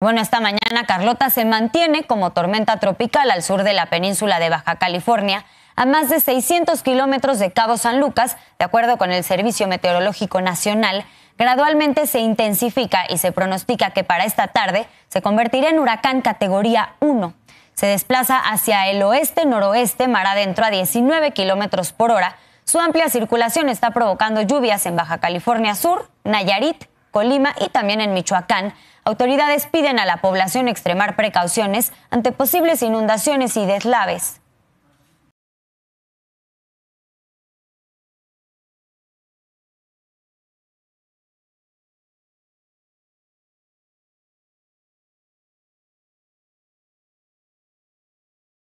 Bueno, esta mañana Carlota se mantiene como tormenta tropical al sur de la península de Baja California, a más de 600 kilómetros de Cabo San Lucas, de acuerdo con el Servicio Meteorológico Nacional. Gradualmente se intensifica y se pronostica que para esta tarde se convertirá en huracán categoría 1. Se desplaza hacia el oeste-noroeste, mar adentro a 19 kilómetros por hora. Su amplia circulación está provocando lluvias en Baja California Sur, Nayarit, Colima y también en Michoacán, autoridades piden a la población extremar precauciones ante posibles inundaciones y deslaves.